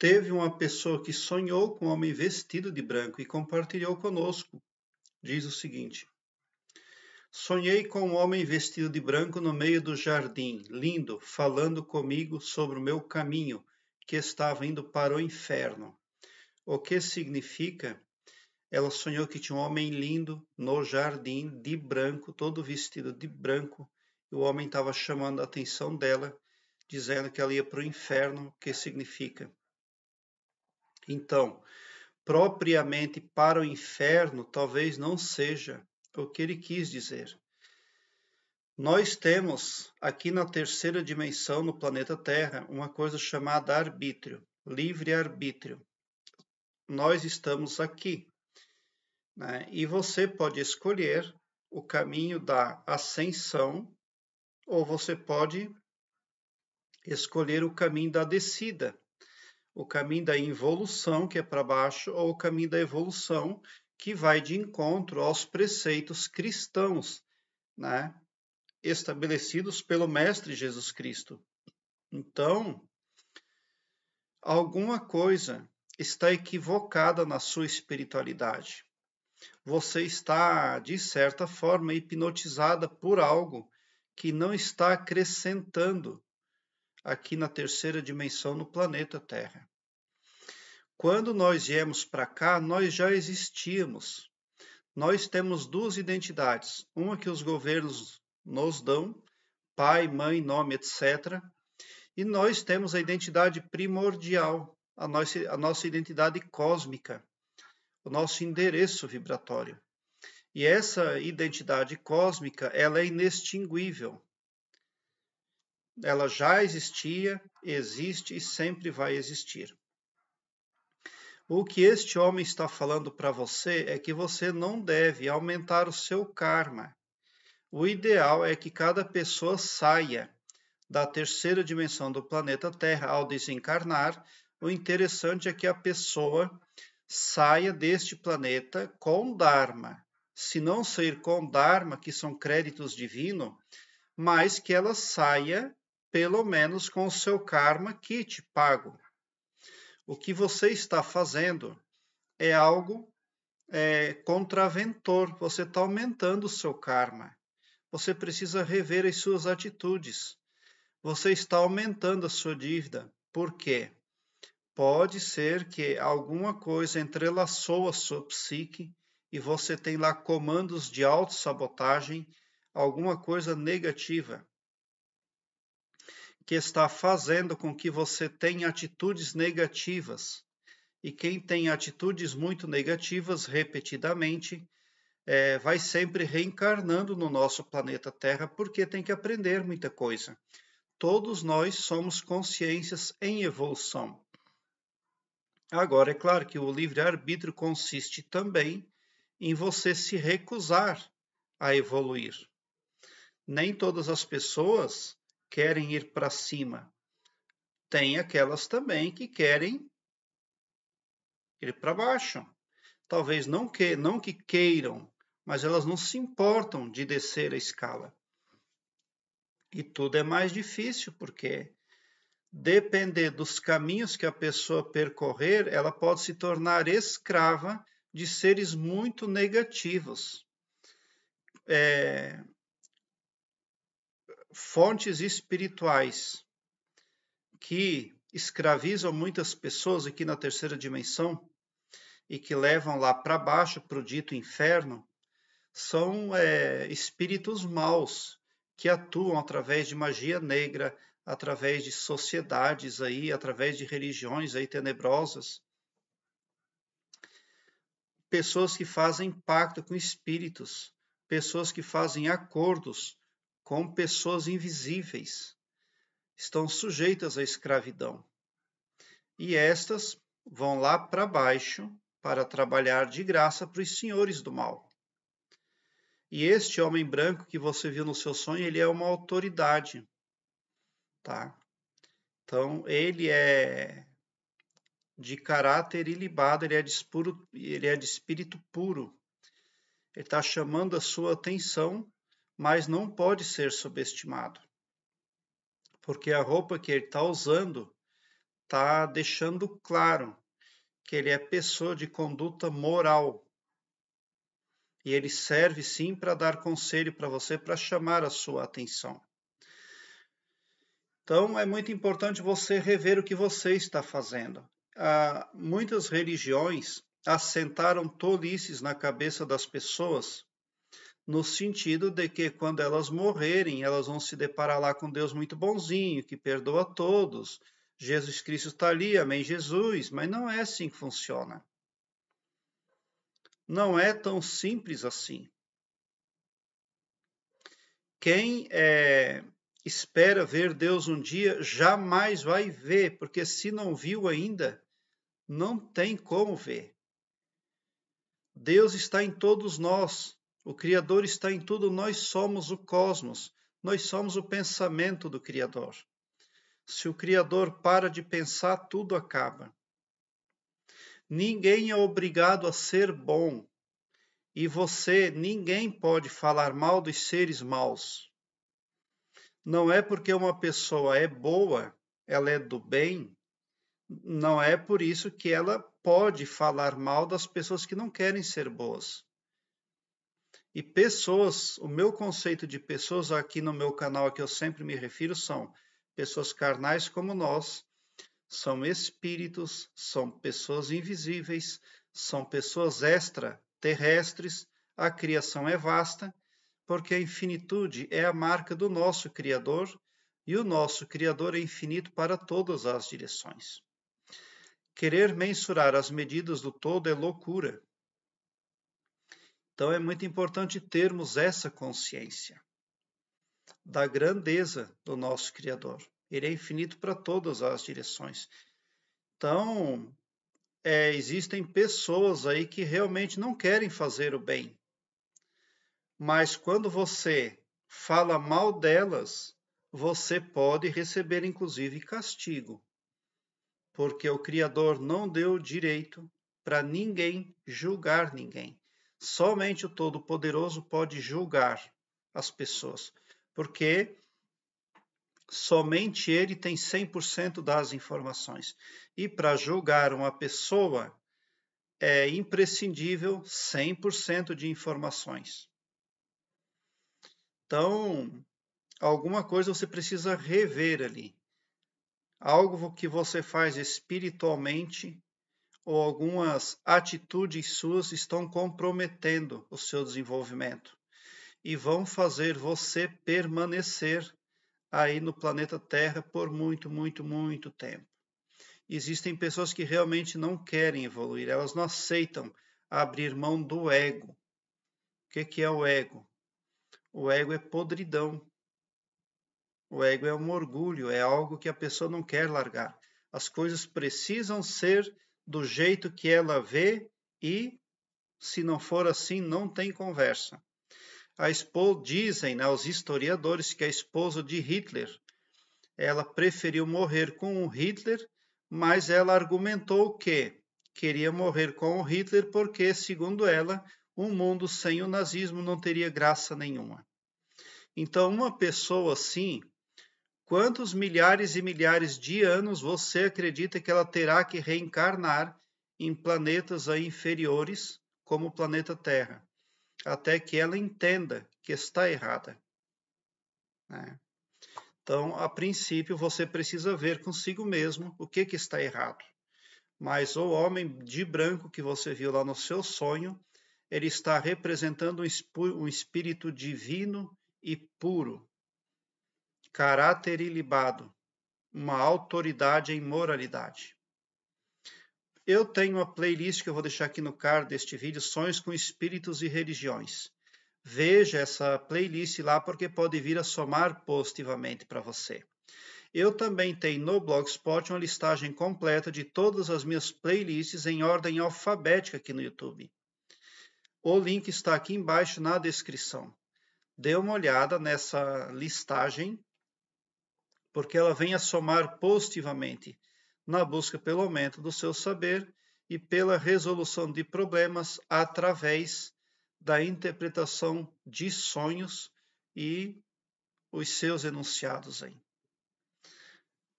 Teve uma pessoa que sonhou com um homem vestido de branco e compartilhou conosco. Diz o seguinte: Sonhei com um homem vestido de branco no meio do jardim, lindo, falando comigo sobre o meu caminho, que estava indo para o inferno. O que significa? Ela sonhou que tinha um homem lindo no jardim, de branco, todo vestido de branco, e o homem estava chamando a atenção dela, dizendo que ela ia para o inferno, o que significa? Então, propriamente para o inferno, talvez não seja o que ele quis dizer. Nós temos aqui na terceira dimensão no planeta Terra uma coisa chamada arbítrio, livre arbítrio. Nós estamos aqui, né? e você pode escolher o caminho da ascensão ou você pode escolher o caminho da descida o caminho da involução, que é para baixo, ou o caminho da evolução, que vai de encontro aos preceitos cristãos, né? estabelecidos pelo Mestre Jesus Cristo. Então, alguma coisa está equivocada na sua espiritualidade. Você está, de certa forma, hipnotizada por algo que não está acrescentando, aqui na terceira dimensão no planeta Terra. Quando nós viemos para cá, nós já existíamos. Nós temos duas identidades: uma que os governos nos dão, pai, mãe, nome, etc. E nós temos a identidade primordial, a nossa, a nossa identidade cósmica, o nosso endereço vibratório. E essa identidade cósmica, ela é inextinguível ela já existia, existe e sempre vai existir. O que este homem está falando para você é que você não deve aumentar o seu karma. O ideal é que cada pessoa saia da terceira dimensão do planeta Terra ao desencarnar. O interessante é que a pessoa saia deste planeta com Dharma. Se não sair com Dharma, que são créditos divinos, mas que ela saia pelo menos com o seu karma que te pago. O que você está fazendo é algo é, contraventor, você está aumentando o seu karma. Você precisa rever as suas atitudes. Você está aumentando a sua dívida. Por quê? Pode ser que alguma coisa entrelaçou a sua psique e você tem lá comandos de autossabotagem, alguma coisa negativa que está fazendo com que você tenha atitudes negativas. E quem tem atitudes muito negativas repetidamente é, vai sempre reencarnando no nosso planeta Terra porque tem que aprender muita coisa. Todos nós somos consciências em evolução. Agora, é claro que o livre-arbítrio consiste também em você se recusar a evoluir. Nem todas as pessoas querem ir para cima. Tem aquelas também que querem ir para baixo. Talvez não que, não que queiram, mas elas não se importam de descer a escala. E tudo é mais difícil, porque depender dos caminhos que a pessoa percorrer, ela pode se tornar escrava de seres muito negativos. É, fontes espirituais que escravizam muitas pessoas aqui na terceira dimensão e que levam lá para baixo para o dito inferno são é, espíritos maus que atuam através de magia negra, através de sociedades aí, através de religiões aí tenebrosas. Pessoas que fazem pacto com espíritos, pessoas que fazem acordos como pessoas invisíveis, estão sujeitas à escravidão. E estas vão lá para baixo para trabalhar de graça para os senhores do mal. E este homem branco que você viu no seu sonho, ele é uma autoridade, tá? Então, ele é de caráter ilibado, ele é de, espuro, ele é de espírito puro. Ele está chamando a sua atenção mas não pode ser subestimado, porque a roupa que ele está usando está deixando claro que ele é pessoa de conduta moral. E ele serve sim para dar conselho para você, para chamar a sua atenção. Então é muito importante você rever o que você está fazendo. Ah, muitas religiões assentaram tolices na cabeça das pessoas no sentido de que quando elas morrerem, elas vão se deparar lá com Deus muito bonzinho, que perdoa a todos. Jesus Cristo está ali, amém, Jesus. Mas não é assim que funciona. Não é tão simples assim. Quem é, espera ver Deus um dia jamais vai ver, porque se não viu ainda, não tem como ver. Deus está em todos nós, o Criador está em tudo, nós somos o cosmos, nós somos o pensamento do Criador. Se o Criador para de pensar, tudo acaba. Ninguém é obrigado a ser bom. E você, ninguém pode falar mal dos seres maus. Não é porque uma pessoa é boa, ela é do bem, não é por isso que ela pode falar mal das pessoas que não querem ser boas. E pessoas, o meu conceito de pessoas aqui no meu canal, a que eu sempre me refiro, são pessoas carnais como nós, são espíritos, são pessoas invisíveis, são pessoas extraterrestres. A criação é vasta, porque a infinitude é a marca do nosso Criador e o nosso Criador é infinito para todas as direções. Querer mensurar as medidas do todo é loucura, então é muito importante termos essa consciência da grandeza do nosso Criador. Ele é infinito para todas as direções. Então, é, existem pessoas aí que realmente não querem fazer o bem. Mas quando você fala mal delas, você pode receber inclusive castigo, porque o Criador não deu direito para ninguém julgar ninguém. Somente o Todo-Poderoso pode julgar as pessoas, porque somente ele tem 100% das informações. E para julgar uma pessoa é imprescindível 100% de informações. Então, alguma coisa você precisa rever ali. Algo que você faz espiritualmente ou algumas atitudes suas estão comprometendo o seu desenvolvimento e vão fazer você permanecer aí no planeta Terra por muito, muito, muito tempo. Existem pessoas que realmente não querem evoluir, elas não aceitam abrir mão do ego. O que, que é o ego? O ego é podridão. O ego é um orgulho, é algo que a pessoa não quer largar. As coisas precisam ser do jeito que ela vê e, se não for assim, não tem conversa. A esposa, dizem né, os historiadores que a esposa de Hitler, ela preferiu morrer com o Hitler, mas ela argumentou que queria morrer com o Hitler porque, segundo ela, um mundo sem o nazismo não teria graça nenhuma. Então, uma pessoa assim, quantos milhares e milhares de anos você acredita que ela terá que reencarnar em planetas inferiores, como o planeta Terra, até que ela entenda que está errada? Né? Então, a princípio, você precisa ver consigo mesmo o que, que está errado. Mas o homem de branco que você viu lá no seu sonho, ele está representando um espírito divino e puro, caráter ilibado, uma autoridade em moralidade. Eu tenho uma playlist que eu vou deixar aqui no card deste vídeo, Sonhos com Espíritos e Religiões. Veja essa playlist lá porque pode vir a somar positivamente para você. Eu também tenho no Blogspot uma listagem completa de todas as minhas playlists em ordem alfabética aqui no YouTube. O link está aqui embaixo na descrição. Dê uma olhada nessa listagem porque ela vem a somar positivamente na busca pelo aumento do seu saber e pela resolução de problemas através da interpretação de sonhos e os seus enunciados aí.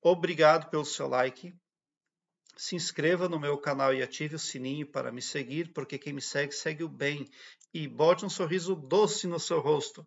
Obrigado pelo seu like. Se inscreva no meu canal e ative o sininho para me seguir, porque quem me segue segue o bem. E bote um sorriso doce no seu rosto